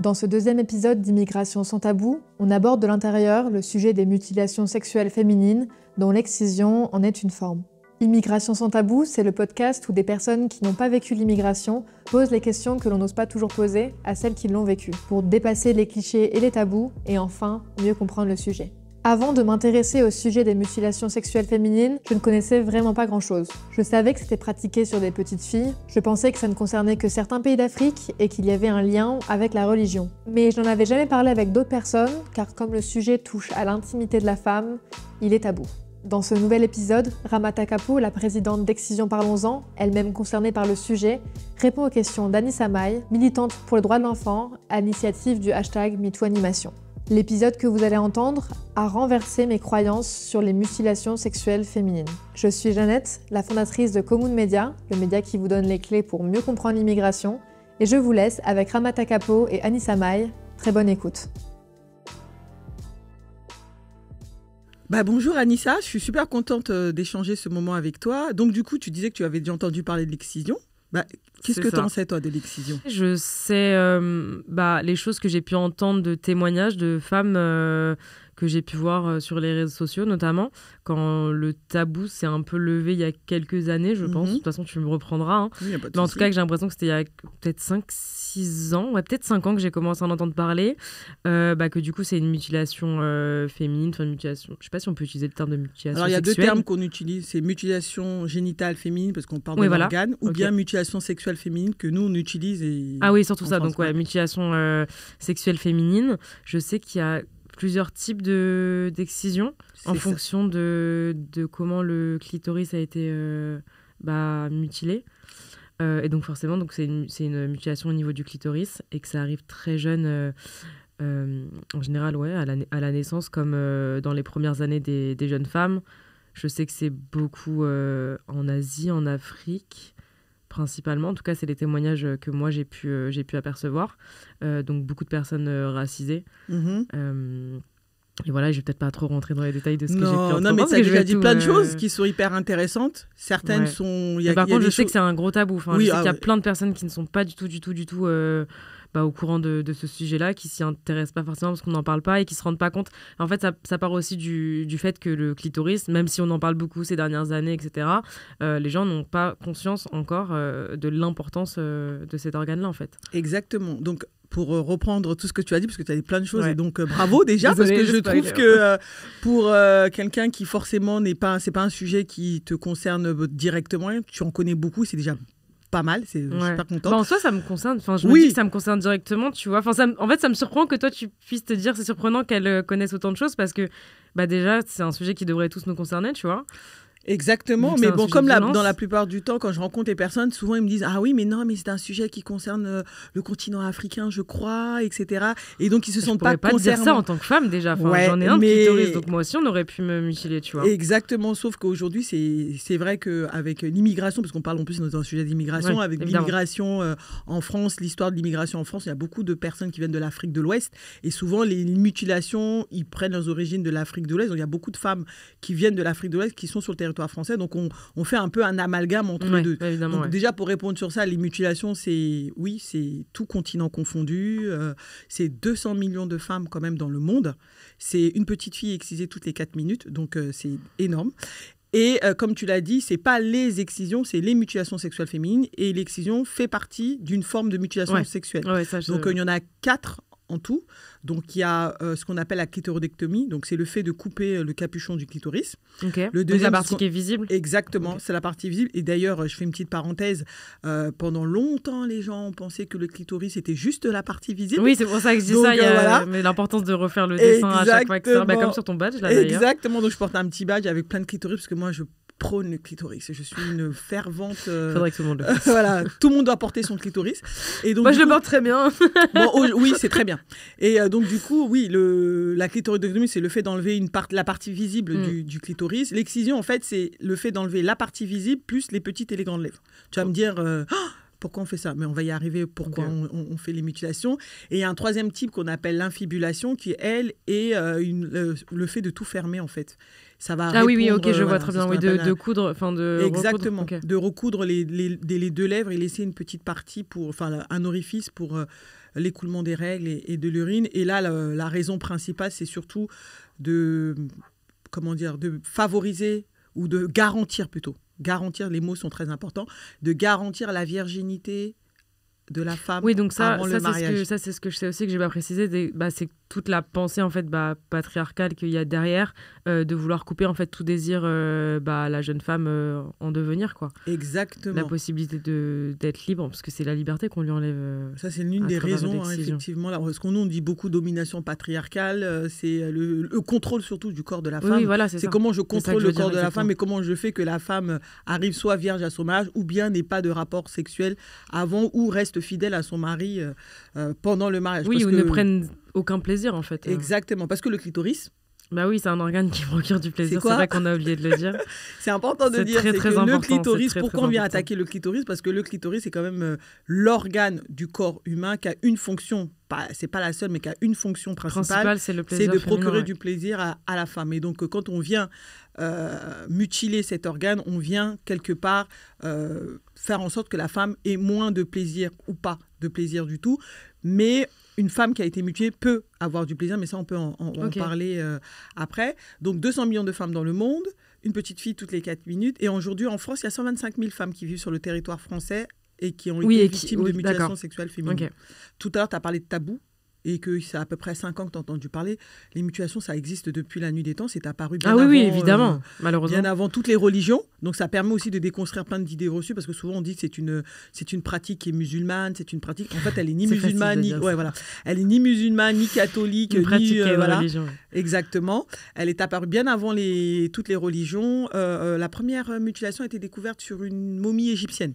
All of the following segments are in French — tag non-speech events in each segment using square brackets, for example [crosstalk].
Dans ce deuxième épisode d'Immigration sans tabou, on aborde de l'intérieur le sujet des mutilations sexuelles féminines, dont l'excision en est une forme. Immigration sans tabou, c'est le podcast où des personnes qui n'ont pas vécu l'immigration posent les questions que l'on n'ose pas toujours poser à celles qui l'ont vécu, pour dépasser les clichés et les tabous, et enfin mieux comprendre le sujet. Avant de m'intéresser au sujet des mutilations sexuelles féminines, je ne connaissais vraiment pas grand-chose. Je savais que c'était pratiqué sur des petites filles, je pensais que ça ne concernait que certains pays d'Afrique et qu'il y avait un lien avec la religion. Mais je n'en avais jamais parlé avec d'autres personnes, car comme le sujet touche à l'intimité de la femme, il est tabou. Dans ce nouvel épisode, Ramata Takapu, la présidente d'Excision Parlons-en, elle-même concernée par le sujet, répond aux questions d'Annie Samay, militante pour les droits de l'enfant, à l'initiative du hashtag MeTooAnimation. L'épisode que vous allez entendre a renversé mes croyances sur les mutilations sexuelles féminines. Je suis Jeannette, la fondatrice de Commune Media, le média qui vous donne les clés pour mieux comprendre l'immigration, et je vous laisse avec Ramata Kapo et Anissa Maï. Très bonne écoute. Bah bonjour Anissa, je suis super contente euh, d'échanger ce moment avec toi. Donc du coup, tu disais que tu avais déjà entendu parler de l'excision. Bah, qu'est-ce que tu en sais, toi, de l'excision Je sais euh, bah, les choses que j'ai pu entendre de témoignages de femmes euh, que j'ai pu voir euh, sur les réseaux sociaux, notamment quand le tabou s'est un peu levé il y a quelques années, je pense. Mhm. De toute façon, tu me reprendras. Hein. Mais en tout cas, j'ai l'impression que c'était il y a peut-être 5-6 ans, ouais, peut-être 5 ans que j'ai commencé à en entendre parler, euh, bah, que du coup, c'est une mutilation euh, féminine, enfin, mutilation. Je sais pas si on peut utiliser le terme de mutilation. Alors, il y a deux termes qu'on utilise c'est mutilation génitale féminine, parce qu'on parle de voilà. l'organe, ou bien mutilation sexuelle féminine, que nous, on utilise. Ah oui, surtout ça. donc, mutilation sexuelle féminine. Je sais qu'il y a plusieurs types d'excisions de, en fonction de, de, comment le clitoris a été euh, bah, mutilé. Euh, et donc forcément, donc c'est une, une, mutilation au niveau du clitoris et que ça arrive très jeune, euh, en général, ouais, à la, à la naissance, comme dans les premières années des, des, jeunes femmes. Je sais que c'est beaucoup en Asie, en Afrique principalement. En tout cas, c'est les témoignages euh, que moi j'ai pu, euh, j'ai pu apercevoir. Euh, donc beaucoup de personnes racisées. Mhm. et voilà, je vais peut-être pas trop rentrer dans les détails de ce que j'ai pu entendre. Non, mais tu dit plein de choses qui sont hyper intéressantes. Certaines sont. par contre, je sais que c'est un gros tabou. Enfin, oui, je sais ah qu'il y a plein de personnes qui ne sont pas du tout, du tout, du tout bah, au courant de, ce sujet-là, qui s'y intéressent pas forcément parce qu'on n'en parle pas et qui se rendent pas compte. En fait, ça, part aussi du, fait que le clitoris, même si on en parle beaucoup ces dernières années, etc., euh, les gens n'ont pas conscience encore euh, de l'importance euh, de cet organe-là, en fait. Exactement. Donc, pour reprendre tout ce que tu as dit, parce que tu as dit plein de choses, et donc bravo [laughs] déjà, parce que je trouve que pour quelqu'un qui forcément n'est pas, c'est pas un sujet qui te concerne directement, tu en connais beaucoup, c'est déjà pas mal. C'est, Je pas contente. en soi, ça me concerne. Enfin, je oui. me dis ça me concerne directement, tu vois. Enfin, en fait, ça me surprend que toi, tu puisses te dire c'est surprenant qu'elle euh, connaisse autant de choses parce que bah déjà, c'est un sujet qui devrait tous nous concerner, tu vois. Exactement, mais bon, comme dans la plupart du temps, quand je rencontre des personnes, souvent ils me disent Ah oui, mais non, mais c'est un sujet qui concerne euh, le continent africain, je crois, etc. Et donc ils se sentent pas, pas concernés. dire ça en tant que femme déjà. J'en ai un donc moi aussi on aurait pu me mutiler, tu vois. Exactement, sauf qu'aujourd'hui c'est vrai qu'avec l'immigration, parce qu'on parle en plus dans un sujet d'immigration, avec l'immigration euh, en France, l'histoire de l'immigration en France, il y a beaucoup de personnes qui viennent de l'Afrique de l'Ouest et souvent les mutilations, ils prennent leurs origines de l'Afrique de l'Ouest. Donc il y a beaucoup de femmes qui viennent de l'Afrique de l'Ouest qui sont sur le français. Donc, on, fait un peu un amalgame entre les deux. déjà, pour répondre sur ça, les mutilations, c'est, oui, c'est tout continent confondu. Euh, c'est 200 millions de femmes, quand même, dans le monde. C'est une petite fille excisée toutes les quatre minutes. Donc, euh, c'est énorme. Et euh, comme tu l'as dit, c'est pas les excisions, c'est les mutilations sexuelles féminines. Et l'excision fait partie d'une forme de mutilation sexuelle. Donc il y en a quatre en tout. Donc, il y a euh, ce qu'on appelle la clitoridectomie. Donc, c'est le fait de couper euh, le capuchon du clitoris. Le deuxième, la partie qui est visible Exactement, c'est la partie visible. Et d'ailleurs, je fais une petite parenthèse. Euh, pendant longtemps, les gens ont pensé que le clitoris était juste la partie visible. Oui, c'est pour ça que je dis ça. Mais l'importance de refaire le dessin à chaque fois, bah, comme sur ton badge, là, Exactement. Donc, je porte un petit badge avec plein de clitoris parce que moi, je prône le clitoris. Je suis une fervente. Euh, Faudrait que tout le monde [laughs] voilà, tout le monde doit porter son clitoris. Et donc, Moi, je le porte très bien. [laughs] oui, c'est très bien. Et euh, donc, du coup, oui, le... la clitoridectomie, c'est le fait d'enlever une partie, la partie visible mm. du, clitoris. L'excision, en fait, c'est le fait d'enlever la partie visible plus les petites et les grandes lèvres. Tu vas oh. me dire. Euh, pourquoi on fait ça Mais on va y arriver, pourquoi on, fait les mutilations. Et il y a un troisième type qu'on appelle l'infibulation, qui, elle, est euh, une, euh, le, fait de tout fermer, en fait. Ça va ah oui, oui, ok, je vois très bien. Oui, de, coudre, enfin de. Exactement, de recoudre les, deux lèvres et laisser une petite partie, pour, enfin un orifice pour euh, l'écoulement des règles et, de l'urine. Et là, la, raison principale, c'est surtout de. Comment dire De favoriser ou de garantir plutôt garantir, les mots sont très importants, de garantir la virginité de la femme oui, donc ça, ça, c'est ce que je sais aussi que j'ai pas précisé. Bah, c'est toute la pensée en fait bah, patriarcale qu'il y a derrière euh, de vouloir couper en fait tout désir euh, bah, à la jeune femme euh, en devenir quoi exactement la possibilité de d'être libre parce que c'est la liberté qu'on lui enlève ça c'est l'une des raisons hein, effectivement là parce qu'on nous dit beaucoup domination patriarcale c'est le, contrôle surtout du corps de la femme oui, voilà, c'est comment je contrôle le corps de la femme et comment je fais que la femme arrive soit vierge à son mariage ou bien n'ait pas de rapport sexuel avant ou reste fidèle à son mari pendant le mariage oui ou ne prenne aucun plaisir en fait. Euh. Exactement, parce que le clitoris, bah oui, c'est un organe qui procure du plaisir. C'est vrai qu'on a oublié de le dire. [laughs] c'est important de dire très, très important. le clitoris. pourquoi on vient attaquer le clitoris Parce que le clitoris est quand même euh, l'organe du corps humain qui a une fonction. Pas, c'est pas la seule, mais qui a une fonction principale. c'est de procurer du plaisir à, la femme. Et donc euh, quand on vient mutiler cet organe, on vient quelque part faire en sorte que la femme ait moins de plaisir ou pas de plaisir du tout. Mais une femme qui a été mutilée peut avoir du plaisir, mais ça, on peut en, parler euh, après. Donc, 200 millions de femmes dans le monde, une petite fille toutes les 4 minutes. Et aujourd'hui, en France, il y a 125 000 femmes qui vivent sur le territoire français et qui ont oui, été victimes de mutilations sexuelles féminines. Tout à l'heure, tu as parlé de tabou et que ça à peu près 5 ans que tu as entendu parler, les mutilations, ça existe depuis la nuit des temps, c'est apparu bien ah oui, avant, oui, euh, évidemment, malheureusement. Bien avant toutes les religions, donc ça permet aussi de déconstruire plein d'idées reçues, parce que souvent on dit que c'est une, c'est une pratique qui est musulmane, c'est une pratique, en fait elle est ni [laughs] musulmane, ni, ouais, voilà. elle est ni musulmane, ni catholique, ni... Euh, euh, voilà. religion. Exactement, elle est apparue bien avant les, toutes les religions. la première mutilation a été découverte sur une momie égyptienne.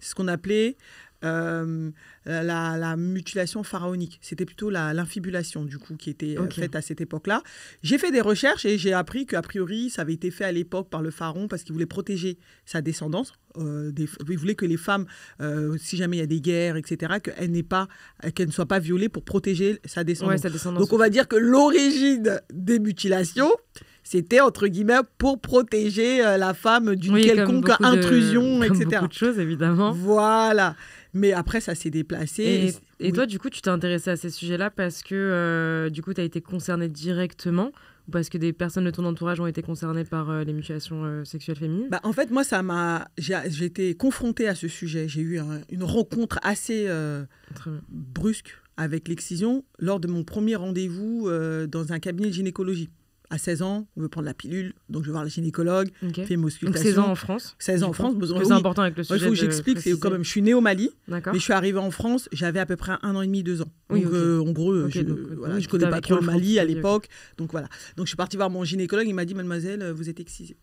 C'est ce qu'on appelait euh, euh, la, mutilation pharaonique. C'était plutôt l'infibulation, du coup, qui était euh, faite à cette époque-là. J'ai fait des recherches et j'ai appris qu'a priori, ça avait été fait à l'époque par le pharaon parce qu'il voulait protéger sa descendance. il voulait que les femmes, si jamais il y a des guerres, etc., qu'elles pas, ne soient pas violées pour protéger sa descendance. Donc, on va dire que l'origine des mutilations, c'était entre guillemets pour protéger la femme d'une quelconque intrusion, etc. Beaucoup de choses évidemment. Voilà. Mais après, ça s'est déplacé. Et, toi, du coup, tu t'es intéressé à ces sujets-là parce que, euh, du coup, tu as été concerné directement ou parce que des personnes de ton entourage ont été concernées par euh, les mutilations euh, sexuelles féminines bah, En fait, moi, ça m'a, j'ai été confrontée à ce sujet. J'ai eu une rencontre assez brusque avec l'excision lors de mon premier rendez-vous dans un cabinet de gynécologie à 16 ans, on veut prendre la pilule, donc je vais voir le gynécologue, okay. musculation. Donc 16 ans en France 16 ans en France. C'est important avec le sujet. Il faut que j'explique, c'est quand même, je suis née au Mali, mais je suis arrivé en France, j'avais à peu près un an et demi, deux ans. donc euh, en gros, je ne connais pas trop le Mali à l'époque. Donc voilà. Donc je suis partie voir mon gynécologue, il m'a dit, mademoiselle, vous êtes excisée.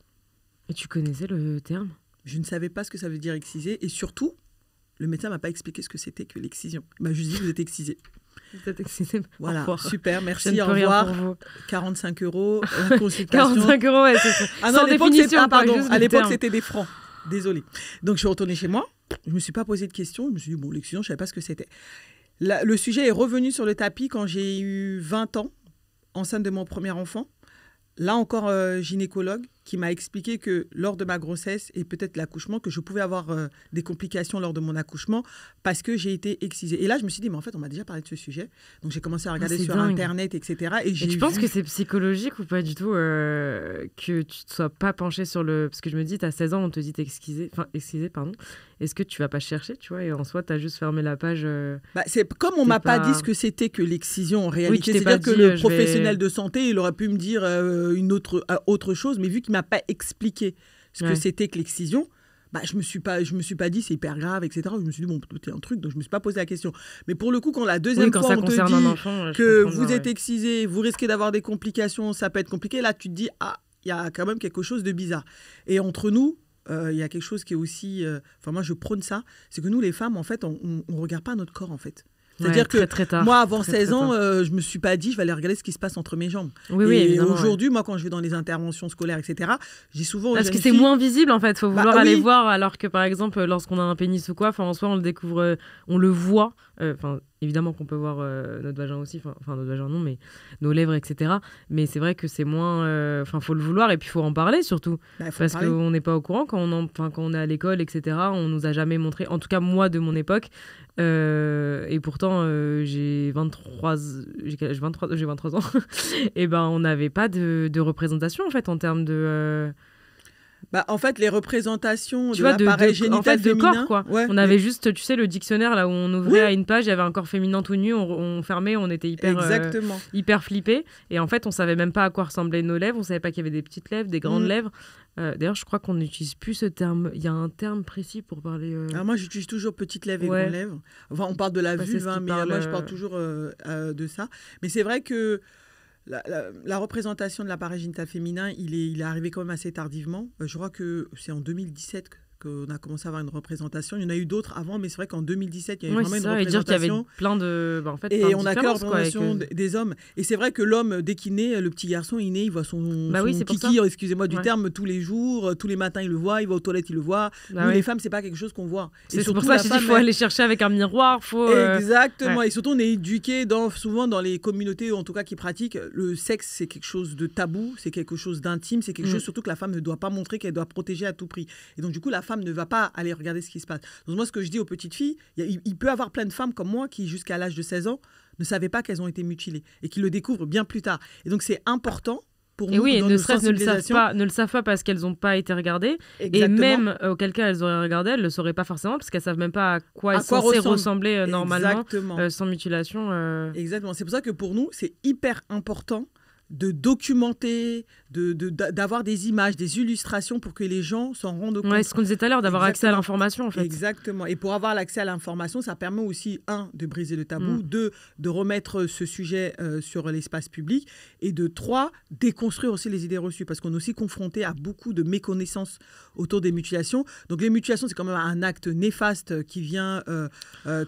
Et tu connaissais le terme Je ne savais pas ce que ça veut dire excisée, et surtout, le médecin m'a pas expliqué ce que c'était que l'excision. Il m'a juste dit vous êtes excisé. Vous êtes excisé. Voilà, super, merci, au revoir. 45 euros, euh, [laughs] consultation. 45 euros, c'est ah non, Sans pardon, à l'époque c'était des francs. Désolée. Donc je suis retournée chez moi, je me suis pas posé de questions, je me suis dit bon, l'excision, je savais pas ce que c'était. le sujet est revenu sur le tapis quand j'ai eu 20 ans, enceinte de mon premier enfant. Là encore, euh, gynécologue, qui m'a expliqué que lors de ma grossesse et peut-être l'accouchement, que je pouvais avoir euh, des complications lors de mon accouchement parce que j'ai été excisée. Et là, je me suis dit, mais en fait, on m'a déjà parlé de ce sujet. Donc, j'ai commencé à ah, regarder sur Internet, etc. Et, et tu penses que c'est psychologique ou pas du tout euh, que tu ne sois pas penché sur le... Parce que je me dis, tu as 16 ans, on te dit excisée enfin, excisée pardon. Est-ce que tu vas pas chercher, tu vois Et en soi, tu as juste fermé la page. Euh, bah, c'est Comme on m'a pas... dit ce que c'était que l'excision en réalité, c'est-à-dire que le professionnel de santé, il aurait pu me dire une autre, autre chose, mais vu qu'il m'a pas expliqué ce que c'était que l'excision, bah, je me suis pas je me suis pas dit c'est hyper grave etc je me suis dit bon c'est un truc donc je me suis pas posé la question mais pour le coup quand la deuxième fois on te dit que vous êtes excisée, excisé vous risquez d'avoir des complications ça peut être compliqué là tu te dis ah il y a quand même quelque chose de bizarre et entre nous euh, il y a quelque chose qui est aussi euh, enfin moi je prône ça c'est que nous les femmes en fait on, ne regarde pas notre corps en fait c'est-à-dire que moi, avant 16 ans, je euh, je me suis pas dit, je vais aller regarder ce qui se passe entre mes jambes. Oui, et aujourd'hui, moi, quand je vais dans les interventions scolaires, etc., j'ai souvent. Parce que c'est moins visible, en fait. Il faut bah vouloir aller voir, alors que, par exemple, lorsqu'on a un pénis ou quoi, en soi, on le découvre, euh, on le voit. Euh, évidemment qu'on peut voir euh, notre vagin aussi, enfin notre vagin non, mais nos lèvres, etc. Mais c'est vrai que c'est moins. Euh, enfin, faut le vouloir et puis faut en parler surtout, bah, parce qu'on n'est pas au courant quand on, est à l'école, etc. On nous a jamais montré, en tout cas moi de mon époque. et pourtant, j'ai 23, j'ai 23, ans. [laughs] et ben, on n'avait pas de... de, représentation en fait en termes de bah, en fait, les représentations de l'appareil génital en de corps, quoi. on avait juste, tu sais, le dictionnaire là où on ouvrait à une page, il y avait un corps féminin tout nu, on, fermait, on était hyper, euh, Exactement. hyper flippé. Et en fait, on savait même pas à quoi ressemblaient nos lèvres, on savait pas qu'il y avait des petites lèvres, des grandes mm. lèvres. Euh, d'ailleurs, je crois qu'on n'utilise plus ce terme. Il y a un terme précis pour parler. Euh, ah, moi, j'utilise toujours petites lèvres et grandes lèvres. Enfin, on parle de la vue, hein, mais moi, je parle toujours de ça. Mais c'est vrai que la, représentation de l'appareil génital féminin, il est, il est arrivé quand même assez tardivement. Euh, je crois que c'est en 2017 qu'on a commencé à avoir une représentation. Il y en a eu d'autres avant, mais c'est vrai qu'en 2017, il y avait eu vraiment une représentation. Et dire y avait plein de. Bah, en fait, et on a que représentation des hommes. Et c'est vrai que l'homme, dès qu'il naît, le petit garçon, il naît, il voit son, bah kiki, excusez-moi du terme, tous les jours, euh, tous les matins, il le voit, il va aux toilettes, il le voit. Mais bah les femmes, c'est pas quelque chose qu'on voit. C'est pour ça qu'il faut aller chercher avec un miroir. Faut, euh, Exactement. Et surtout, on est éduqué dans, souvent dans les communautés, en tout cas qui pratiquent, le sexe, c'est quelque chose de tabou, c'est quelque chose d'intime, c'est quelque mm. chose surtout que la femme ne doit pas montrer qu'elle doit protéger à tout prix. Et donc, du coup, la femme ne va pas aller regarder ce qui se passe. Donc moi, ce que je dis aux petites filles, il, il peut avoir plein de femmes comme moi qui, jusqu'à l'âge de 16 ans, ne savaient pas qu'elles ont été mutilées et qui le découvrent bien plus tard. Et donc c'est important pour nous, oui, et ne serait ne le savent pas, ne le savent pas parce qu'elles n'ont pas été regardées. Et même euh, auquel cas elles auraient regardé, elles le sauraient pas forcément parce qu'elles savent même pas à quoi elles censées ressembler euh, normalement euh, sans mutilation. Exactement. C'est pour ça que pour nous c'est hyper important de documenter, d'avoir des images, des illustrations pour que les gens s'en rendent compte. Ouais, ce qu'on disait tout à l'heure, d'avoir accès à l'information en fait. Exactement. Et pour avoir l'accès à l'information, ça permet aussi, un, de briser le tabou, mm. deux, de remettre euh, ce sujet euh, sur l'espace public, et de trois, déconstruire aussi les idées reçues, parce qu'on est aussi confronté à beaucoup de méconnaissances autour des mutilations. Donc les mutilations, c'est quand même un acte néfaste qui vient euh,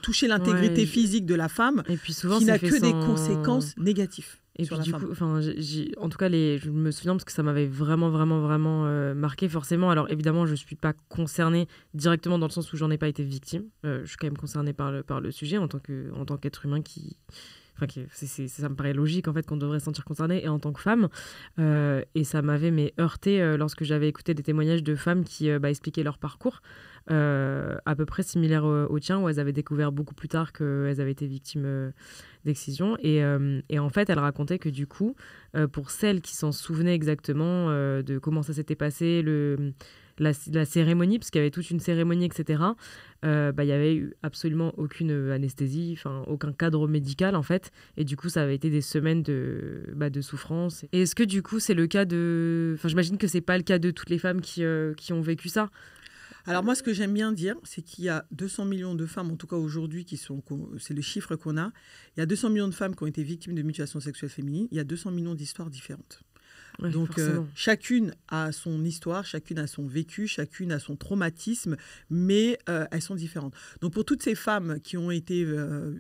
toucher l'intégrité physique de la femme, et qui n'a que des conséquences négatives. Et puis du coup, en tout cas, les, je me souviens parce que ça m'avait vraiment, vraiment, vraiment euh, marqué forcément. Alors évidemment, je ne suis pas concernée directement dans le sens où j'en ai pas été victime. Euh, je suis quand même concernée par le, par le sujet en tant que, en qu'être humain qui, enfin, ça me paraît logique en fait qu'on devrait se sentir concerné et en tant que femme. Euh, et ça m'avait mais heurté lorsque j'avais écouté des témoignages de femmes qui bah, expliquaient leur parcours. Euh, à peu près similaire au, tien, où elles avaient découvert beaucoup plus tard qu'elles avaient été victimes euh, d'excision. Euh, et, en fait, elle racontait que du coup, pour celles qui s'en souvenaient exactement de comment ça s'était passé, la, cérémonie, parce qu'il y avait toute une cérémonie, etc., bah, il n'y y avait eu absolument aucune anesthésie, aucun cadre médical en fait, et du coup ça avait été des semaines de, bah, de souffrance. Et est-ce que du coup c'est le cas de, enfin j'imagine que ce n'est pas le cas de toutes les femmes qui ont vécu ça. Alors moi, ce que j'aime bien dire, c'est qu'il y a 200 millions de femmes, en tout cas aujourd'hui, qui sont, c'est le chiffre qu'on a, il y a 200 millions de femmes qui ont été victimes de mutilations sexuelles féminines, il y a 200 millions d'histoires différentes. Donc euh, chacune a son histoire, chacune a son vécu, chacune a son traumatisme, mais euh, elles sont différentes. Donc pour toutes ces femmes qui ont été euh,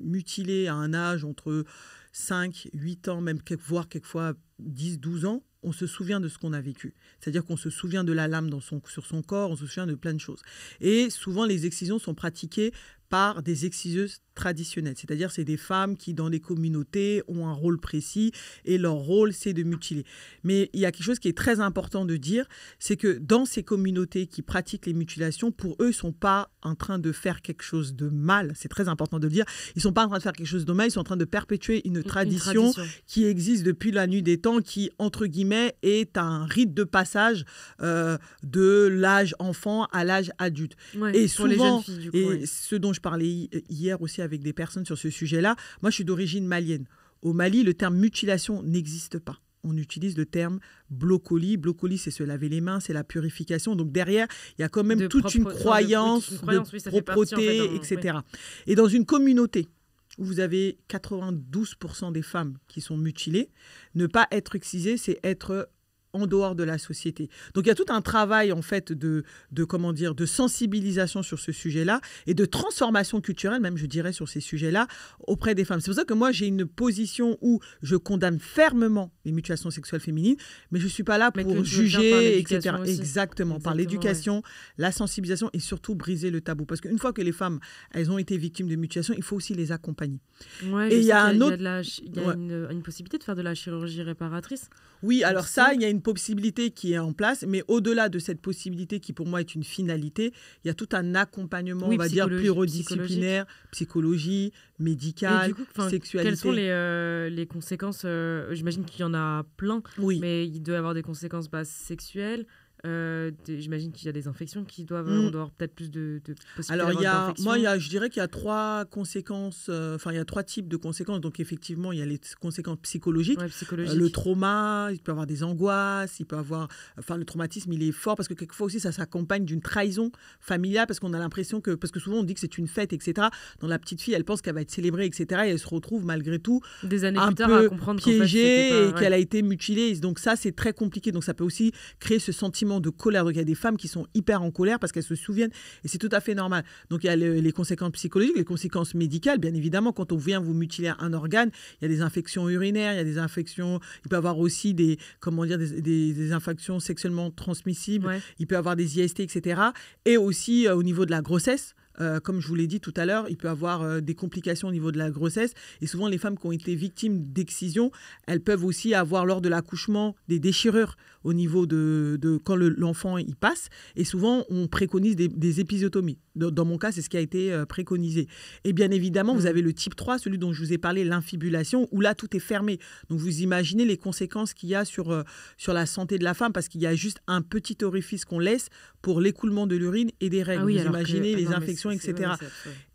mutilées à un âge entre 5, 8 ans, même voire quelquefois 10, 12 ans, on se souvient de ce qu'on a vécu. C'est-à-dire qu'on se souvient de la lame dans son, sur son corps, on se souvient de plein de choses. Et souvent, les excisions sont pratiquées par des exciseuses traditionnelles. C'est-à-dire, c'est des femmes qui, dans les communautés, ont un rôle précis et leur rôle, c'est de mutiler. Mais il y a quelque chose qui est très important de dire, c'est que dans ces communautés qui pratiquent les mutilations, pour eux, ils ne sont pas en train de faire quelque chose de mal. C'est très important de le dire. Ils ne sont pas en train de faire quelque chose de mal, ils sont en train de perpétuer une, tradition, qui existe depuis la nuit des temps, qui, entre guillemets, est un rite de passage euh, de l'âge enfant à l'âge adulte. et souvent, et ce dont je parlais euh, hier aussi avec des personnes sur ce sujet-là. Moi, je suis d'origine malienne. Au Mali, le terme mutilation n'existe pas on utilise le terme blocoli. Blocoli, c'est se laver les mains, c'est la purification. Donc derrière, il y a quand même toute, une croyance, de, propreté, etc. Et dans une communauté où vous avez 92% des femmes qui sont mutilées, ne pas être excisée, c'est être en dehors de la société. Donc il y a tout un travail en fait de, de comment dire de sensibilisation sur ce sujet-là et de transformation culturelle même je dirais sur ces sujets-là auprès des femmes. C'est pour ça que moi j'ai une position où je condamne fermement les mutilations sexuelles féminines, mais je suis pas là pour juger etc. Exactement, par l'éducation, la sensibilisation et surtout briser le tabou parce qu'une fois que les femmes elles ont été victimes de mutilations, il faut aussi les accompagner. et il y a un autre, il y a, une, possibilité de faire de la chirurgie réparatrice. Oui, alors ça, il y a une possibilité qui est en place, mais au-delà de cette possibilité qui pour moi est une finalité, il y a tout un accompagnement, on va dire, pluridisciplinaire, psychologie, médicale, coup, sexualité. Quelles sont euh, les, conséquences euh, J'imagine qu'il y en a plein, mais il doit y avoir des conséquences bah, sexuelles, euh, j'imagine qu'il y a des infections qui doivent. Mm. avoir peut-être plus de, de possibilités. Alors, il y a, moi, il y a, je dirais qu'il y a trois conséquences. Euh, enfin, il y a trois types de conséquences. Donc, effectivement, il y a les conséquences euh, psychologiques. le trauma, il peut avoir des angoisses, il peut avoir. Enfin, le traumatisme, il est fort parce que quelquefois aussi, ça s'accompagne d'une trahison familiale parce qu'on a l'impression que. Parce que souvent, on dit que c'est une fête, etc. Dans la petite fille, elle pense qu'elle va être célébrée, etc. Et elle se retrouve malgré tout. Des années plus tard, à comprendre piégée fait, et qu'elle a été mutilée. Donc, ça, c'est très compliqué. Donc, ça peut aussi créer ce sentiment de colère. il y a des femmes qui sont hyper en colère parce qu'elles se souviennent et c'est tout à fait normal. Donc il y a les conséquences psychologiques, les conséquences médicales, bien évidemment. Quand on vient vous mutiler un organe, il y a des infections urinaires, il y a des infections. Il peut y avoir aussi des, comment dire, des, infections sexuellement transmissibles. Il peut y avoir des IST, etc. Et aussi euh, au niveau de la grossesse. Euh, comme je vous l'ai dit tout à l'heure, il peut avoir euh, des complications au niveau de la grossesse. Et souvent, les femmes qui ont été victimes d'excision, elles peuvent aussi avoir lors de l'accouchement des déchirures au niveau de, quand l'enfant y passe. Et souvent, on préconise des, épisotomies épisiotomies. Dans, mon cas, c'est ce qui a été euh, préconisé. Et bien évidemment, vous mmh. avez le type 3, celui dont je vous ai parlé, l'infibulation, où là, tout est fermé. Donc, vous imaginez les conséquences qu'il y a sur, sur la santé de la femme, parce qu'il y a juste un petit orifice qu'on laisse pour l'écoulement de l'urine et des règles. Ah vous imaginez ah les infections etc.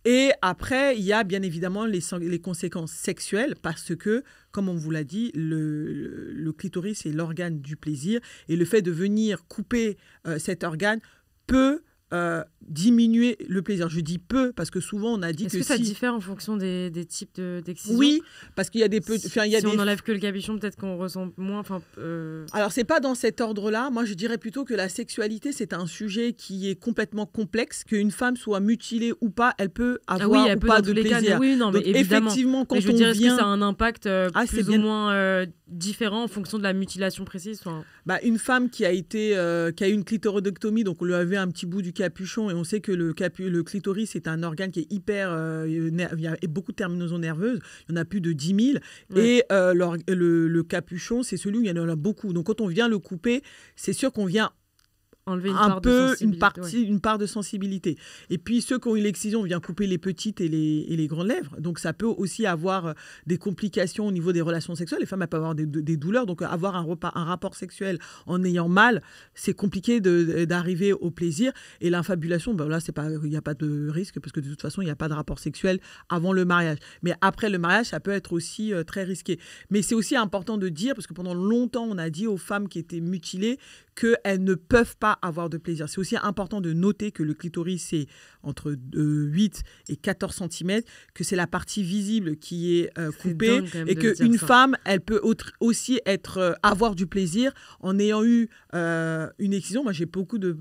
et après, il y a bien évidemment les, conséquences sexuelles parce que, comme on vous l'a dit, le, clitoris est l'organe du plaisir et le fait de venir couper euh, cet organe peut euh, diminuer le plaisir. Je dis peu parce que souvent on a dit que Est-ce que, ça diffère en fonction des, types d'excision Oui, parce qu'il y a des peu... si, on enlève que le capuchon, peut-être qu'on ressent moins. Enfin, euh. Alors c'est pas dans cet ordre-là. Moi, je dirais plutôt que la sexualité c'est un sujet qui est complètement complexe. Qu'une femme soit mutilée ou pas, elle peut ah avoir oui, elle ou peut pas de plaisir. oui, non, mais effectivement, quand on vient... que ça a un impact euh, ah, plus ou moins différent en fonction de la mutilation précise. Bah, une femme qui a été qui a eu une clitorodectomie, donc on lui avait un petit bout du capuchon et on sait que le, le clitoris est un organe qui est hyper. Euh, euh, il y a beaucoup de terminaisons nerveuses. Il y en a plus de 10 000. Et euh, le, le, capuchon, c'est celui où il y en a beaucoup. Donc quand on vient le couper, c'est sûr qu'on vient Enlever un peu une, part de sensibilité. Et puis ceux qui ont eu l'excision, vient couper les petites et les, et grandes lèvres. Donc ça peut aussi avoir euh, des complications au niveau des relations sexuelles. Les femmes elles peuvent avoir des, douleurs. Donc avoir un, repas, un rapport sexuel en ayant mal, c'est compliqué d'arriver au plaisir. Et l'infabulation, ben bah, là, il n'y a pas de risque parce que de toute façon, il n'y a pas de rapport sexuel avant le mariage. Mais après le mariage, ça peut être aussi euh, très risqué. Mais c'est aussi important de dire, parce que pendant longtemps, on a dit aux femmes qui étaient mutilées qu'elles ne peuvent pas avoir de plaisir. C'est aussi important de noter que le clitoris c'est entre 8 euh, et 14 cm, que c'est la partie visible qui est euh, coupée et qu'une femme, elle peut aussi être, euh, avoir du plaisir en ayant eu une excision. Moi, j'ai beaucoup de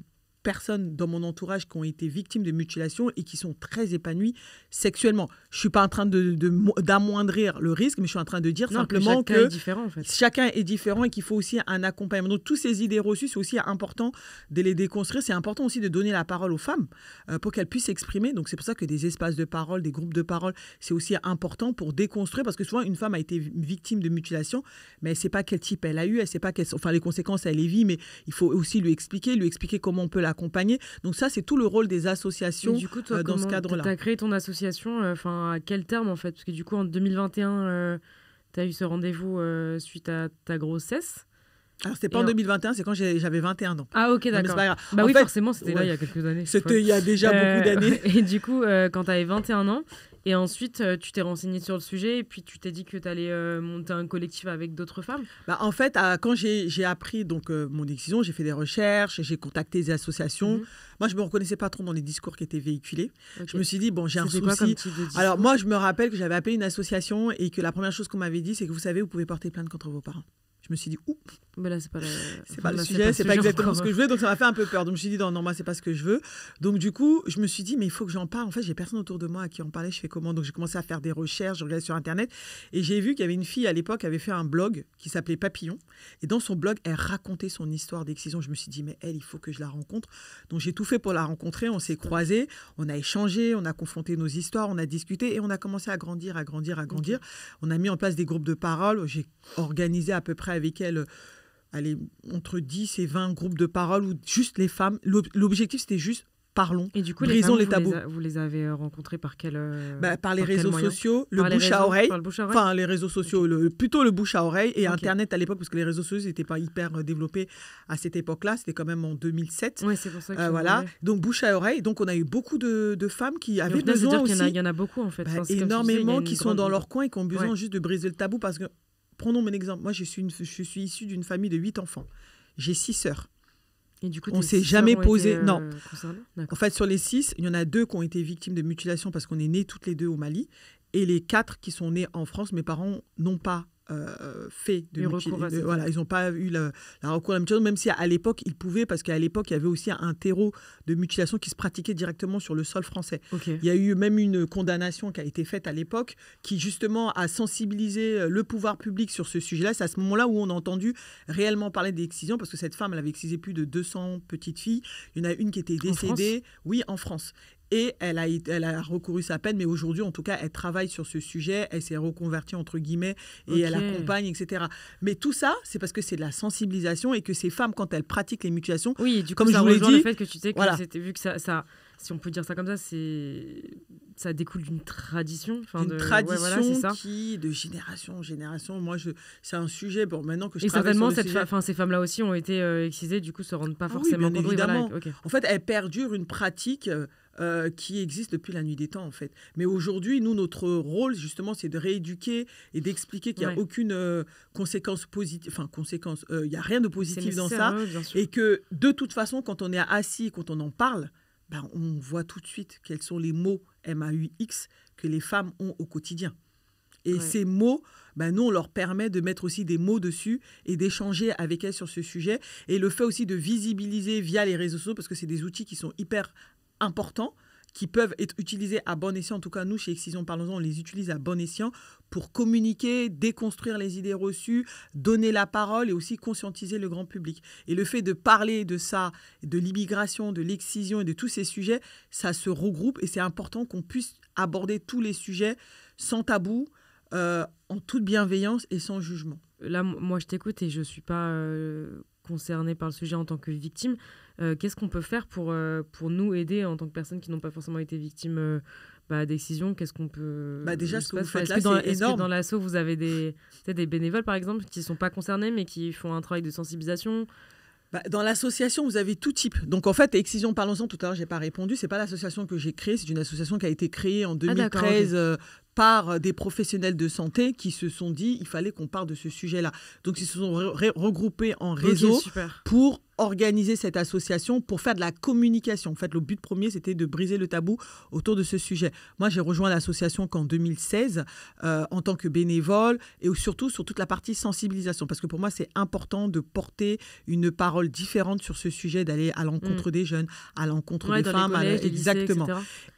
personnes dans mon entourage qui ont été victimes de mutilations et qui sont très épanouies sexuellement. Je suis pas en train de, d'amoindrir le risque, mais je suis en train de dire simplement que chacun est différent. Chacun est différent et qu'il faut aussi un accompagnement. Donc, toutes ces idées reçues, c'est aussi important de les déconstruire. C'est important aussi de donner la parole aux femmes euh, pour qu'elles puissent s'exprimer. Donc, c'est pour ça que des espaces de parole, des groupes de parole, c'est aussi important pour déconstruire parce que souvent, une femme a été victime de mutilation, mais elle sait pas quel type elle a eu, elle sait pas quelles enfin, les conséquences, elle les vit, mais il faut aussi lui expliquer, lui expliquer comment on peut la donc ça, c'est tout le rôle des associations euh, dans ce cadre-là. Tu as créé ton association, euh, enfin à quel terme en fait Parce que du coup, en 2021, tu as eu ce rendez-vous euh, suite à ta grossesse. Alors, c'était pas en 2021, c'est quand j'avais 21 ans. Ah, ok, d'accord. Bah oui, forcément, c'était là il y a quelques années. C'était il y a déjà euh, beaucoup d'années. [laughs] Et du coup, euh, quand tu avais 21 ans, et ensuite, euh, tu t'es renseigné sur le sujet, et puis tu t'es dit que tu allais monter un collectif avec d'autres femmes bah, En fait, quand j'ai appris donc, mon décision, j'ai fait des recherches, j'ai contacté des associations. Mhm. Moi, je ne me reconnaissais pas trop dans les discours qui étaient véhiculés. Je me suis dit, bon, j'ai un souci. Alors, moi, je me rappelle que j'avais appelé une association et que la première chose qu'on m'avait dit, c'est que vous savez, vous pouvez porter plainte contre vos parents. Je me suis dit, oups mais bah là, c'est pas, pas le sujet, c'est pas, exactement ce que je veux, donc ça m'a fait un peu peur. Donc je me suis dit, non, non, moi, c'est pas ce que je veux. Donc du coup, je me suis dit, mais il faut que j'en parle. En fait, j'ai personne autour de moi à qui en parler. Je fais comment Donc j'ai commencé à faire des recherches, je regardais sur Internet et j'ai vu qu'il y avait une fille à l'époque qui avait fait un blog qui s'appelait Papillon. Et dans son blog, elle racontait son histoire d'excision. Je me suis dit, mais elle, il faut que je la rencontre. Donc j'ai tout fait pour la rencontrer. On s'est croisés, on a échangé, on a confronté nos histoires, on a discuté et on a commencé à grandir, à grandir, à grandir. On a mis en place des groupes de parole. J'ai organisé à peu près avec elle allez, entre 10 et 20 groupes de parole où juste les femmes. L'objectif, c'était juste parlons, et du coup, brisons les, tabous. Vous les, avez euh, rencontrés par quel euh, bah, Par les réseaux sociaux, le bouche, à oreille, enfin les réseaux sociaux, plutôt le bouche à oreille et Internet à l'époque parce que les réseaux sociaux n'étaient pas hyper euh, développés à cette époque-là, c'était quand même en 2007. Ouais, c'est pour ça que voilà. Donc bouche à oreille, donc on a eu beaucoup de, femmes qui avaient besoin aussi. Il y, en a, il y en a beaucoup en fait. Bah, énormément qui sont dans leur coin et qui ont besoin juste de briser le tabou parce que Prenons mon exemple. Moi, je suis, je suis issue d'une famille de huit enfants. J'ai six sœurs. Et du coup, on s'est jamais posé. Euh, non. En fait, sur les six, il y en a deux qui ont été victimes de mutilations parce qu'on est nés toutes les deux au Mali. Et les quatre qui sont nés en France, mes parents n'ont pas euh, fait de mutiler. voilà, ils n'ont pas eu la, recours à la mutilation, même si à, l'époque ils pouvaient, parce qu'à l'époque il y avait aussi un terreau de mutilation qui se pratiquait directement sur le sol français. Il y a eu même une condamnation qui a été faite à l'époque qui justement a sensibilisé euh, le pouvoir public sur ce sujet-là. C'est à ce moment-là où on a entendu réellement parler d'excision, parce que cette femme elle avait excisé plus de 200 petites filles. Il y en a une qui était décédée, oui, en France. Et elle a, elle a recouru sa peine, mais aujourd'hui, en tout cas, elle travaille sur ce sujet, elle s'est reconvertie, entre guillemets, et elle accompagne, etc. Mais tout ça, c'est parce que c'est de la sensibilisation et que ces femmes, quand elles pratiquent les mutilations, oui, du coup, comme ça je vous dit, fait que tu sais que c'était vu que ça, si on peut dire ça comme ça, c'est ça découle d'une tradition. D'une de... tradition qui, de génération en génération, moi, je... c'est un sujet, bon, maintenant que je Et certainement, cette ces femmes-là aussi ont été euh, excisées, du coup, se rendent pas ah forcément oui, compte. En fait, elles perdurent une pratique... Euh, euh, qui existe depuis la nuit des temps, en fait. Mais aujourd'hui, nous, notre rôle, justement, c'est de rééduquer et d'expliquer qu'il n'y a aucune euh, conséquence positive, enfin, conséquence, euh, il y n'y a rien de positif dans ça. et que, de toute façon, quand on est assis, quand on en parle, ben, on voit tout de suite quels sont les mots MAUX que les femmes ont au quotidien. Et ces mots, ben nous, on leur permet de mettre aussi des mots dessus et d'échanger avec elles sur ce sujet. Et le fait aussi de visibiliser via les réseaux sociaux, parce que c'est des outils qui sont hyper importants qui peuvent être utilisés à bon escient. En tout cas, nous, chez Excision Parlons-en, on les utilise à bon escient pour communiquer, déconstruire les idées reçues, donner la parole et aussi conscientiser le grand public. Et le fait de parler de ça, de l'immigration, de l'excision et de tous ces sujets, ça se regroupe et c'est important qu'on puisse aborder tous les sujets sans tabou, euh, en toute bienveillance et sans jugement. Là, moi, je t'écoute et je ne suis pas... Euh, concernés par le sujet en tant que victime. Euh, qu'est-ce qu'on peut faire pour, euh, pour nous aider en tant que personnes qui n'ont pas forcément été victimes d'excision euh, bah, décision, qu'est-ce qu'on peut. Bah déjà, ce que vous faites dans l'assaut, vous avez des, des bénévoles, par exemple, qui ne sont pas concernés, mais qui font un travail de sensibilisation bah, dans l'association, vous avez tout type. Donc en fait, Excision, parlons-en tout à l'heure, j'ai pas répondu. C'est pas l'association que j'ai créée, c'est une association qui a été créée en 2013 ah, par euh, des professionnels de santé qui se sont dit il fallait qu'on parle de ce sujet-là. Donc ils se sont regroupés en réseau pour organiser cette association pour faire de la communication. En fait, le but premier, c'était de briser le tabou autour de ce sujet. Moi, j'ai rejoint l'association qu'en 2016 euh, en tant que bénévole et surtout sur toute la partie sensibilisation. Parce que pour moi, c'est important de porter une parole différente sur ce sujet, d'aller à l'encontre mm. des jeunes, à l'encontre des femmes. exactement.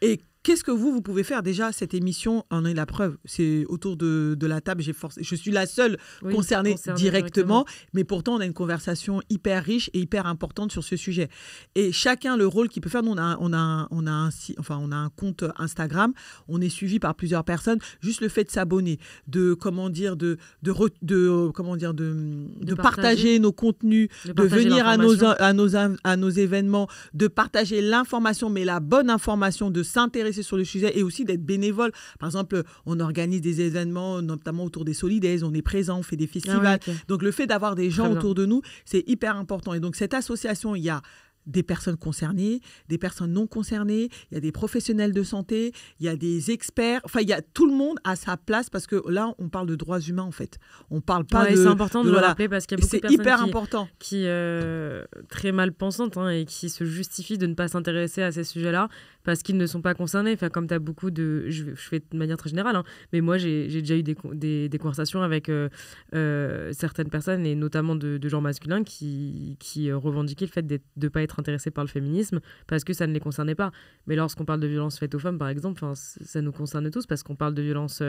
Lycées, Qu'est-ce que vous, vous pouvez faire Déjà, cette émission en est la preuve. C'est autour de, la table, j'ai je suis la seule concernée, directement, mais pourtant, on a une conversation hyper riche et hyper importante sur ce sujet. Et chacun le rôle qu'il peut faire. Nous, on a, on a, on a, un, enfin, on a un compte Instagram, on est suivi par plusieurs personnes. Juste le fait de s'abonner, de, comment dire, de, de, de comment dire, de, de, partager, partager, nos contenus, de, venir à nos, à, nos, à nos événements, de partager l'information, mais la bonne information, de s'intéresser sur le sujet et aussi d'être bénévole. Par exemple, on organise des événements, notamment autour des solidaires, on est présent, on fait des ah festivals. Donc le fait d'avoir des gens autour de nous, c'est hyper important. Et donc cette association, il y a des personnes concernées, des personnes non concernées, il y a des professionnels de santé, il y a des experts, enfin il y a tout le monde à sa place parce que là on parle de droits humains en fait. On parle pas de C'est important de, le rappeler parce qu'il y a beaucoup de personnes hyper important. qui euh, très mal pensantes hein, et qui se justifient de ne pas s'intéresser à ces sujets-là parce qu'ils ne sont pas concernés. Enfin, comme tu as beaucoup de. Je, fais de manière très générale, hein, mais moi, j'ai déjà eu des, conversations avec euh, euh, certaines personnes, et notamment de, genre masculin, qui, qui euh, revendiquaient le fait de ne pas être intéressés par le féminisme parce que ça ne les concernait pas. Mais lorsqu'on parle de violence faite aux femmes, par exemple, ça nous concerne tous parce qu'on parle de violence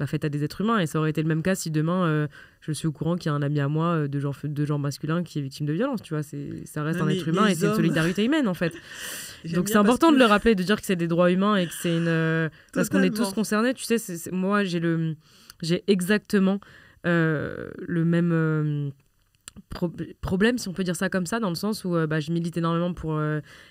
la fête à des êtres humains. Et ça aurait été le même cas si demain, euh, je suis au courant qu'il y a un ami à moi euh, de genre, masculin qui est victime de violence. Tu vois, ça reste un être humain et c'est une solidarité humaine, en fait. [laughs] Donc c'est important de le rappeler, de dire que c'est des droits humains et que c'est une. Euh, parce qu'on est tous concernés. Tu sais, moi, j'ai le exactement le même. problème, si on peut dire ça comme ça, dans le sens où bah, je milite énormément pour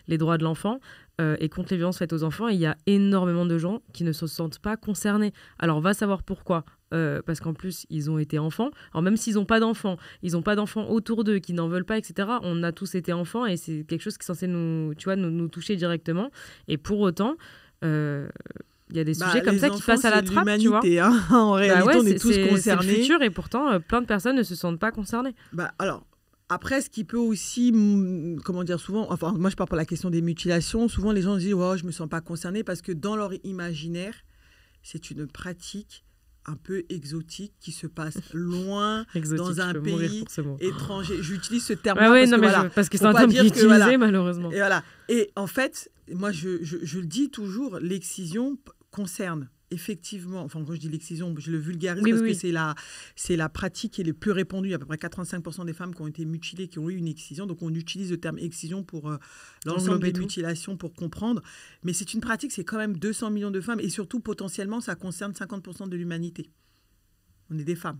les droits de l'enfant. Euh, et contre les violences faites aux enfants. il y a énormément de gens qui ne se sentent pas concernés. Alors, va savoir pourquoi. Euh, parce qu'en plus, ils ont été enfants. Alors, même s'ils n'ont pas d'enfants, ils n'ont pas d'enfants autour d'eux qui n'en veulent pas, etc. On a tous été enfants et c'est quelque chose qui est censé nous, tu vois, nous, toucher directement. Et pour autant. Euh, il y a des bah, sujets comme ça qui passent à la trappe, tu vois. Hein. [laughs] en bah réalité, on est, tous concernés. C'est le futur et pourtant, plein de personnes ne se sentent pas concernées. Bah alors, après, ce qui peut aussi, comment dire, souvent, enfin, moi je parle pour la question des mutilations, souvent les gens disent, oh, je me sens pas concerné parce que dans leur imaginaire, c'est une pratique un peu exotique qui se passe [laughs] loin dans un pays étranger. J'utilise ce terme parce, que, voilà, parce que c'est un terme qui est utilisé malheureusement. Et voilà. Et en fait, moi je le dis toujours, l'excision concerne effectivement, enfin quand je dis l'excision, je le vulgarise parce que c'est la, la pratique qui est la plus répandue. Il y a à peu près 85% des femmes qui ont été mutilées, qui ont eu une excision. Donc on utilise le terme excision pour euh, l'ensemble des mutilations pour comprendre. Mais c'est une pratique, c'est quand même 200 millions de femmes et surtout potentiellement ça concerne 50% de l'humanité. On est des femmes.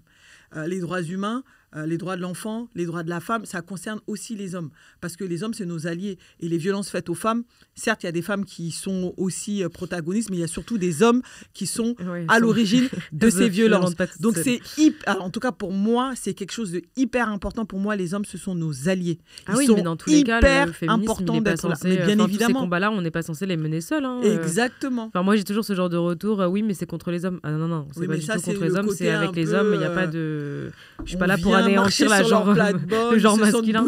Euh, les droits humains, euh, les droits de l'enfant, les droits de la femme, ça concerne aussi les hommes. Parce que les hommes, c'est nos alliés. Et les violences faites aux femmes, certes, il y a des femmes qui sont aussi euh, protagonistes, mais il y a surtout des hommes qui sont à l'origine [laughs] de ces violences. Donc c'est en tout cas pour moi, c'est quelque chose de hyper important. Pour moi, les hommes, ce sont nos alliés. Ah ils ah oui, sont mais dans tous les hyper cas, important d'être là. Euh, mais bien évidemment, ces combats-là, on n'est pas censé les mener seuls. Hein, Exactement. moi, j'ai toujours ce genre de retour. oui, mais c'est contre les hommes. Ah non non, c'est pas du tout contre les hommes. C'est avec les hommes. Il n'y a pas de. Je suis pas là pour la genre, le genre masculin.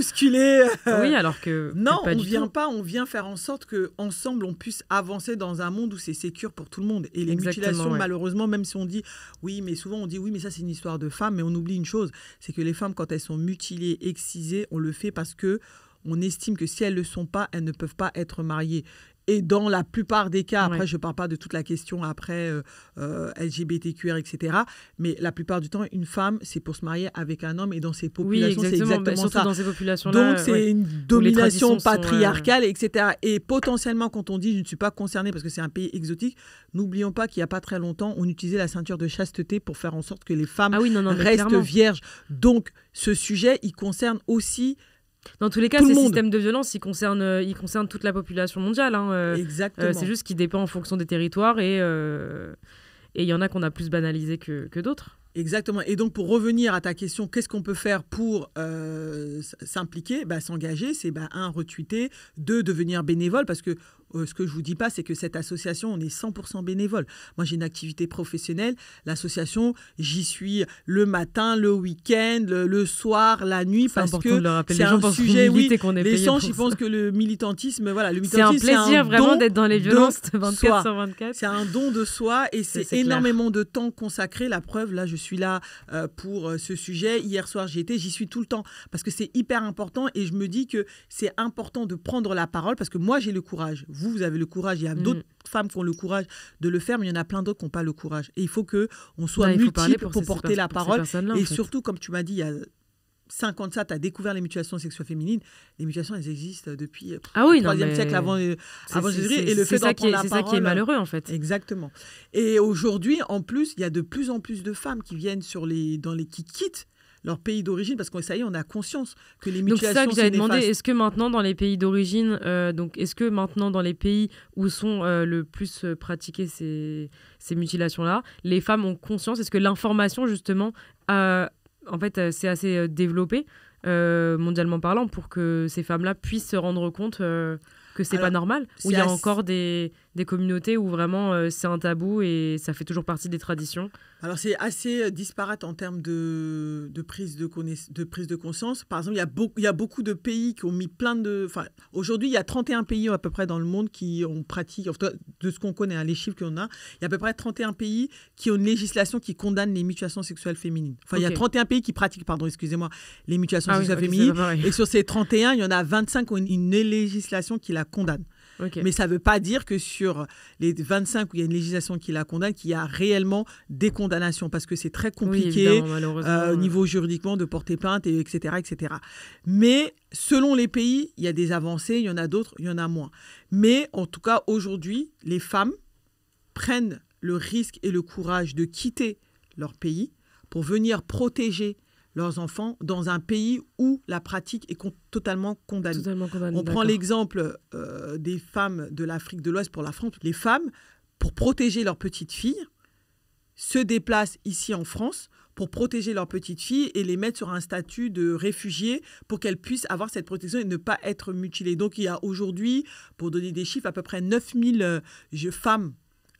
oui, alors que non, on vient pas, on vient faire en sorte que ensemble on puisse avancer dans un monde où c'est sécur pour tout le monde. Et les mutilations, malheureusement, même si on dit oui, mais souvent on dit oui, mais ça c'est une histoire de femmes, mais on oublie une chose, c'est que les femmes quand elles sont mutilées, excisées, on le fait parce que on estime que si elles ne le sont pas, elles ne peuvent pas être mariées. Et dans la plupart des cas, après, je ne parle pas de toute la question après euh, euh LGBTQR, etc. Mais la plupart du temps, une femme, c'est pour se marier avec un homme. Et dans ces populations, c'est exactement, ça. Dans populations Donc, c'est une domination euh, patriarcale, etc. Et potentiellement, quand on dit je ne suis pas concernée parce que c'est un pays exotique, n'oublions pas qu'il n'y a pas très longtemps, on utilisait la ceinture de chasteté pour faire en sorte que les femmes ah restent vierges. Donc, ce sujet, il concerne aussi dans tous les cas, ces systèmes de violence, ils concernent, euh, concerne toute la population mondiale. Hein, euh, euh, Exactement. c'est juste qu'ils dépend en fonction des territoires et il y en a qu'on a plus banalisé que, que d'autres. Exactement. Et donc, pour revenir à ta question, qu'est-ce qu'on peut faire pour s'impliquer bah, S'engager, c'est bah, un, retweeter, deux, devenir bénévole, parce que euh, ce que je vous dis pas, c'est que cette association, on est 100% bénévole. Moi, j'ai une activité professionnelle. L'association, j'y suis le matin, le week-end, le, soir, la nuit, parce que c'est un sujet. qu'on est les gens, je pense que le militantisme, voilà, le militantisme, c'est un plaisir vraiment d'être dans les violences 24 sur 24. C'est un don de soi et c'est énormément de temps consacré. La preuve, là, je suis là euh, pour euh, ce sujet. Hier soir, j'y étais, j'y suis tout le temps parce que c'est hyper important et je me dis que c'est important de prendre la parole parce que moi, j'ai le courage vous, vous avez le courage. Il y a mm. d'autres femmes qui ont le courage de le faire, mais il y en a plein d'autres qui n'ont pas le courage. Et il faut que on soit bah, multiples pour, porter la parole. Et surtout, comme tu m'as dit, il y a 50 ans tu as découvert les mutilations sexuelles féminines. Les mutilations, elles existent depuis ah le 3e siècle avant, euh, Jésus-Christ. Et le fait C'est ça qui est malheureux, en fait. Exactement. Et aujourd'hui, en plus, il y a de plus en plus de femmes qui viennent sur les, dans les, qui quittent leur pays d'origine, parce qu'on ça y est, on a conscience que les mutilations. Donc c'est ça que j'avais demandé. Est-ce que maintenant dans les pays d'origine, euh, donc est-ce que maintenant dans les pays où sont euh, le plus euh, pratiquées ces, ces mutilations-là, les femmes ont conscience Est-ce que l'information justement, en fait, c'est assez développé mondialement parlant pour que ces femmes-là puissent se rendre compte que c'est pas normal où il y a encore des des communautés où vraiment euh, c'est un tabou et ça fait toujours partie des traditions Alors c'est assez euh, disparate en termes de, prise, de, de prise de conscience. Par exemple, il y, a il y a beaucoup de pays qui ont mis plein de... aujourd'hui, il y a 31 pays à peu près dans le monde qui ont pratiqué, de ce qu'on connaît, hein, les chiffres qu'on a, il y a à peu près 31 pays qui ont une législation qui condamne les mutilations sexuelles féminines. Enfin, il y a 31 pays qui pratiquent, pardon, excusez-moi, les mutilations ah sexuelles féminines. Et sur ces 31, il y en a 25 qui ont une législation qui la condamne. Mais ça ne veut pas dire que sur les 25 où il y a une législation qui la condamne, qu'il y a réellement des condamnations, parce que c'est très compliqué au euh, niveau juridiquement de porter plainte, etc., etc. Mais selon les pays, il y a des avancées, il y en a d'autres, il y en a moins. Mais en tout cas, aujourd'hui, les femmes prennent le risque et le courage de quitter leur pays pour venir protéger leurs enfants dans un pays où la pratique est totalement, condamnée. On prend l'exemple euh, des femmes de l'Afrique de l'Ouest pour la France. Les femmes, pour protéger leurs petites filles, se déplacent ici en France pour protéger leurs petites filles et les mettre sur un statut de réfugiés pour qu'elles puissent avoir cette protection et ne pas être mutilées. Donc il y a aujourd'hui, pour donner des chiffres, à peu près 9000 euh, femmes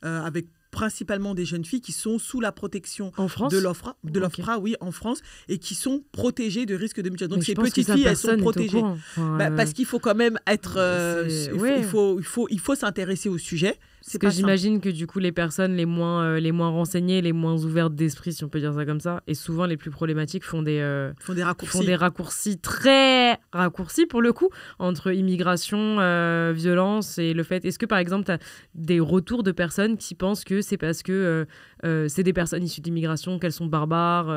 euh, avec principalement des jeunes filles qui sont sous la protection de l'OFRA, de l'OFRA oui, en France, et qui sont protégées de risques de mutilation. Donc ces petites filles, elles sont protégées. Bah, parce qu'il faut quand même être... Euh, euh, il, faut, il, faut, il faut s'intéresser au sujet. Parce que j'imagine que du coup, les personnes les moins, euh, les moins renseignées, les moins ouvertes d'esprit, si on peut dire ça comme ça, et souvent les plus problématiques font des, euh, font des, raccourcis. très raccourcis pour le coup, entre immigration, euh, violence et le fait. Est-ce que par exemple, tu as des retours de personnes qui pensent que c'est parce que c'est des personnes issues d'immigration qu'elles sont barbares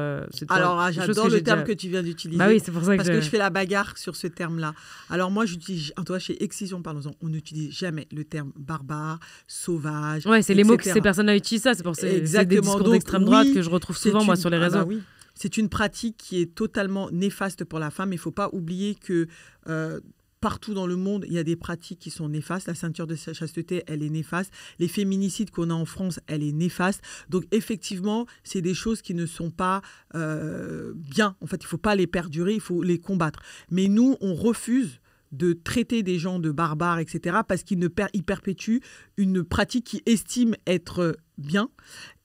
Alors, ah, j'adore le terme que tu viens d'utiliser. Bah oui, c'est pour ça que Parce que je fais la bagarre sur ce terme-là. Alors, moi, j'utilise, en toi, chez Excision, pardon, on n'utilise jamais le terme barbare sauvage. Ouais, c'est les mots que ces personnes utilisent, ça. C'est pour c'est discours d'extrême droite que je retrouve souvent, moi, sur les ah bah réseaux. C'est une pratique qui est totalement néfaste pour la femme. Il ne faut pas oublier que euh, partout dans le monde, il y a des pratiques qui sont néfastes. La ceinture de chasteté, elle est néfaste. Les féminicides qu'on a en France, elle est néfaste. Donc effectivement, c'est des choses qui ne sont pas euh, bien. En fait, il ne faut pas les perdurer, il faut les combattre. Mais nous, on refuse de traiter des gens de barbares, etc., parce qu'ils ne perpétuent une pratique qu'ils estiment être bien.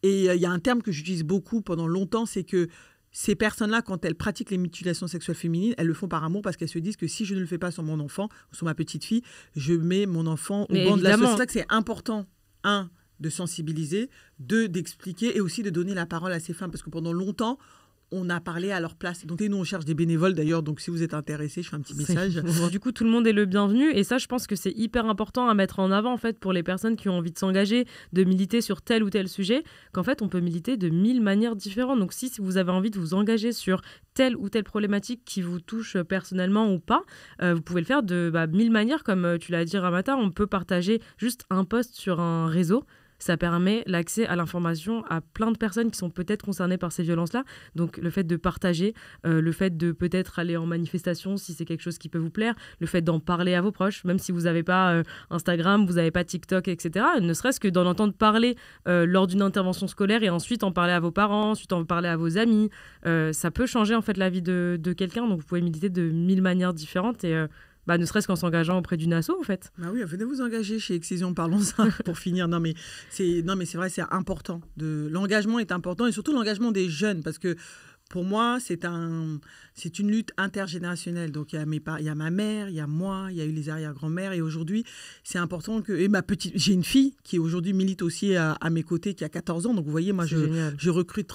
Et euh, il y a un terme que j'utilise beaucoup pendant longtemps, c'est que ces personnes-là, quand elles pratiquent les mutilations sexuelles féminines, elles le font par amour parce qu'elles se disent que si je ne le fais pas sur mon enfant, sur ma petite fille, je mets mon enfant au banc de la société. C'est que c'est important, un, de sensibiliser, deux, d'expliquer et aussi de donner la parole à ces femmes. Parce que pendant longtemps, on a parlé à leur place. Donc, et nous, on cherche des bénévoles d'ailleurs. Donc, si vous êtes intéressés, je fais un petit message. du coup, tout le monde est le bienvenu. Et ça, je pense que c'est hyper important à mettre en avant, en fait, pour les personnes qui ont envie de s'engager, de militer sur tel ou tel sujet, qu'en fait, on peut militer de mille manières différentes. Donc, si vous avez envie de vous engager sur telle ou telle problématique qui vous touche personnellement ou pas, euh, vous pouvez le faire de bah, mille manières. Comme euh, tu l'as dit, Ramata, on peut partager juste un post sur un réseau ça permet l'accès à l'information à plein de personnes qui sont peut-être concernées par ces violences-là. Donc le fait de partager, euh, le fait de peut-être aller en manifestation si c'est quelque chose qui peut vous plaire, le fait d'en parler à vos proches, même si vous n'avez pas euh, Instagram, vous n'avez pas TikTok, etc. Ne serait-ce que d'en entendre parler euh, lors d'une intervention scolaire et ensuite en parler à vos parents, ensuite en parler à vos amis, ça peut changer en fait la vie de, quelqu'un. Donc vous pouvez militer de mille manières différentes et bah, ne serait-ce qu'en s'engageant auprès du Nassau en fait. Bah oui, venez vous engager chez Excision, parlons en [laughs] pour finir. Non mais c'est non mais c'est vrai, c'est important. De l'engagement est important et surtout l'engagement des jeunes parce que pour moi, c'est un, c'est une lutte intergénérationnelle. Donc il y a mes il y a ma mère, il y a moi, il y a eu les arrière-grand-mères et aujourd'hui, c'est important que et ma petite, j'ai une fille qui aujourd'hui milite aussi à, mes côtés qui a 14 ans. Donc vous voyez, moi je, recrute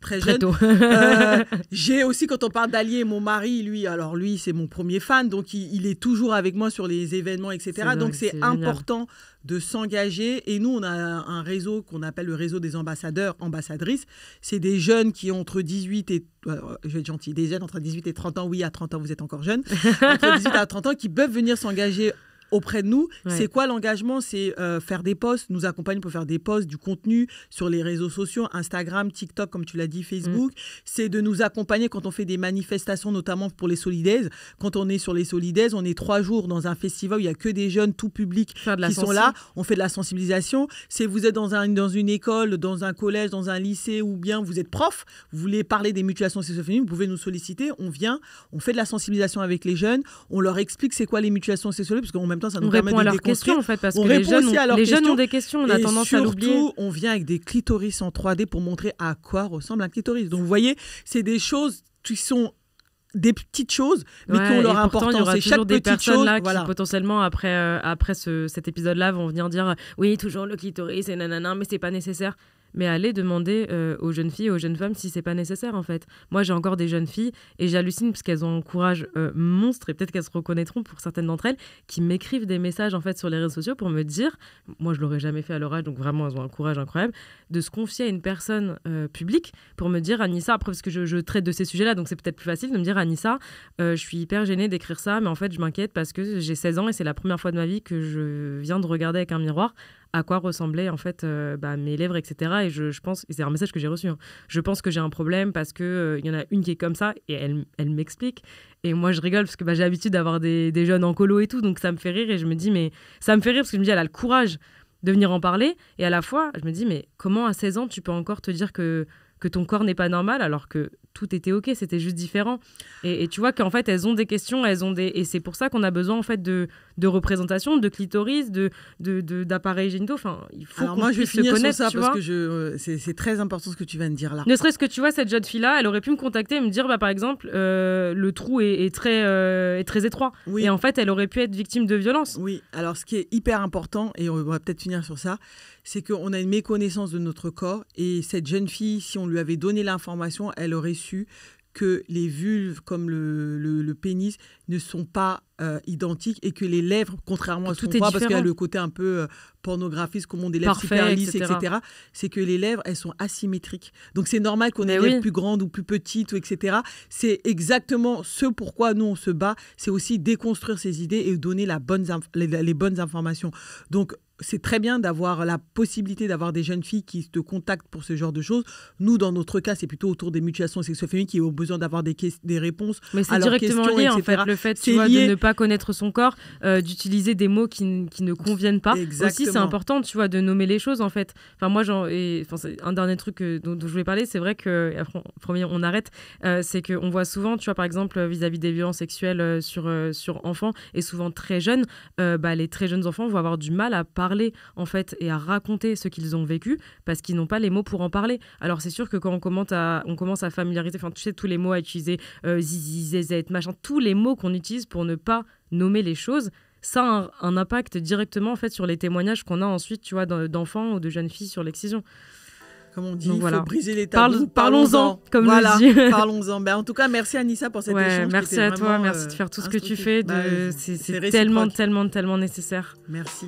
très, jeune. Euh, [laughs] j'ai aussi quand on parle d'alliés, mon mari, lui, alors lui c'est mon premier fan, donc il, est toujours avec moi sur les événements, etc. donc c'est important de s'engager. Et nous, on a un réseau qu'on appelle le réseau des ambassadeurs, ambassadrices. C'est des jeunes qui ont entre 18 et... Euh, je vais être gentil, des jeunes entre 18 et 30 ans. Oui, à 30 ans, vous êtes encore jeune. [laughs] Entre 18 et 30 ans, qui peuvent venir s'engager auprès de nous. C'est quoi l'engagement C'est euh, faire des posts, nous accompagner pour faire des posts, du contenu sur les réseaux sociaux, Instagram, TikTok, comme tu l'as dit, Facebook. Mm. C'est de nous accompagner quand on fait des manifestations, notamment pour les Solidaires. Quand on est sur les Solidaires, on est trois jours dans un festival où il n'y a que des jeunes, tout public, qui sont là. On fait de la sensibilisation. Si vous êtes dans, un, dans une école, dans un collège, dans un lycée, ou bien vous êtes prof, vous voulez parler des mutilations sexuelles féminines, vous pouvez nous solliciter. On vient, on fait de la sensibilisation avec les jeunes, on leur explique c'est quoi les mutilations sexuelles, parce qu'en même on répond à leurs questions, en fait, parce que les jeunes, ont, des questions, on a et tendance surtout, à l'oublier. on vient avec des clitoris en 3D pour montrer à quoi ressemble un clitoris. Donc, vous voyez, c'est des choses qui sont des petites choses, mais qui ont leur importance. Il y aura des personnes là qui potentiellement après euh, après cet épisode-là vont venir dire oui toujours le clitoris et nanana mais c'est pas nécessaire mais allez demander euh, aux jeunes filles et aux jeunes femmes si c'est pas nécessaire en fait. Moi j'ai encore des jeunes filles et j'hallucine parce qu'elles ont un courage euh, monstre et peut-être qu'elles se reconnaîtront pour certaines d'entre elles qui m'écrivent des messages en fait sur les réseaux sociaux pour me dire, moi je l'aurais jamais fait à leur âge donc vraiment elles ont un courage incroyable, de se confier à une personne euh, publique pour me dire Anissa, après parce que je, je traite de ces sujets là donc c'est peut-être plus facile de me dire Anissa, je suis hyper gênée d'écrire ça mais en fait je m'inquiète parce que j'ai 16 ans et c'est la première fois de ma vie que je viens de regarder avec un miroir à quoi ressemblaient en fait euh, bah, mes lèvres, etc. Et je, je pense, c'est un message que j'ai reçu, hein. je pense que j'ai un problème parce qu'il euh, y en a une qui est comme ça et elle, elle m'explique. Et moi, je rigole parce que bah, j'ai l'habitude d'avoir des, jeunes en colo et tout, donc ça me fait rire et je me dis, mais ça me fait rire parce que je me dis, elle a le courage de venir en parler. Et à la fois, je me dis, mais comment à 16 ans tu peux encore te dire que, que ton corps n'est pas normal alors que tout était ok, c'était juste différent. Et, tu vois qu'en fait, elles ont des questions, elles ont des, et c'est pour ça qu'on a besoin en fait de, de représentation, de clitoris, de d'appareils de, génitaux. Enfin, il faut Alors moi, je vais finir sur ça parce que je, c'est, très important ce que tu viens de dire là. Ne serait-ce que tu vois cette jeune fille là, elle aurait pu me contacter et me dire, bah par exemple, euh, le trou est, très euh, est très étroit. Et en fait, elle aurait pu être victime de violence. Oui. Alors ce qui est hyper important et on va peut-être finir sur ça, c'est qu'on a une méconnaissance de notre corps et cette jeune fille, si on lui avait donné l'information, elle aurait su que les vulves comme le, pénis ne sont pas euh, identiques et que les lèvres, contrairement à ce qu'on voit, parce qu'il y a le côté un peu euh, pornographique pornographiste, comme on des lèvres etc., c'est que les lèvres, elles sont asymétriques. Donc c'est normal qu'on ait des lèvres plus grandes ou plus petites, ou etc. C'est exactement ce pourquoi nous, on se bat. C'est aussi déconstruire ces idées et donner la bonne les bonnes informations. Donc c'est très bien d'avoir la possibilité d'avoir des jeunes filles qui te contactent pour ce genre de choses. Nous, dans notre cas, c'est plutôt autour des mutilations sexuelles qui ont besoin d'avoir des, des réponses. Mais c'est directement lié, en fait, le fait de ne pas connaître son corps, euh, d'utiliser des mots qui, qui, ne conviennent pas. Aussi, c'est important, tu vois, de nommer les choses, en fait. Enfin, moi, un dernier truc euh, dont, je voulais parler, c'est vrai que, premier, on arrête, euh, c'est c'est qu'on voit souvent, tu vois, par exemple, vis-à-vis des violences sexuelles sur, sur enfants, et souvent très jeunes, bah, les très jeunes enfants vont avoir du mal à parler en fait et à raconter ce qu'ils ont vécu parce qu'ils n'ont pas les mots pour en parler. Alors c'est sûr que quand on commence à, on commence à familiariser, enfin tu sais tous les mots à utiliser, euh, zizi, machin, tous les mots qu'on utilise pour ne pas nommer les choses, ça a un, impact directement en fait sur les témoignages qu'on a ensuite, tu vois, d'enfants ou de jeunes filles sur l'excision comme on dit, voilà. faut briser les Parlons-en, comme voilà, [laughs] Parlons-en. Ben, en tout cas, merci Anissa pour cette Merci à toi, merci de faire euh, tout ce que tu fais. Bah, c'est tellement, tellement, tellement nécessaire. Merci.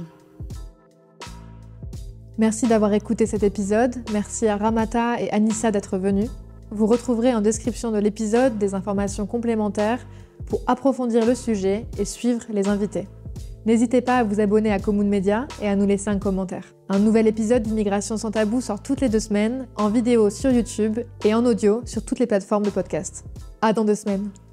Merci d'avoir écouté cet épisode, merci à Ramata et Anissa d'être venus. Vous retrouverez en description de l'épisode des informations complémentaires pour approfondir le sujet et suivre les invités. N'hésitez pas à vous abonner à Commune Média et à nous laisser un commentaire. Un nouvel épisode d'Immigration sans tabou sort toutes les deux semaines, en vidéo sur YouTube et en audio sur toutes les plateformes de podcast. À dans deux semaines!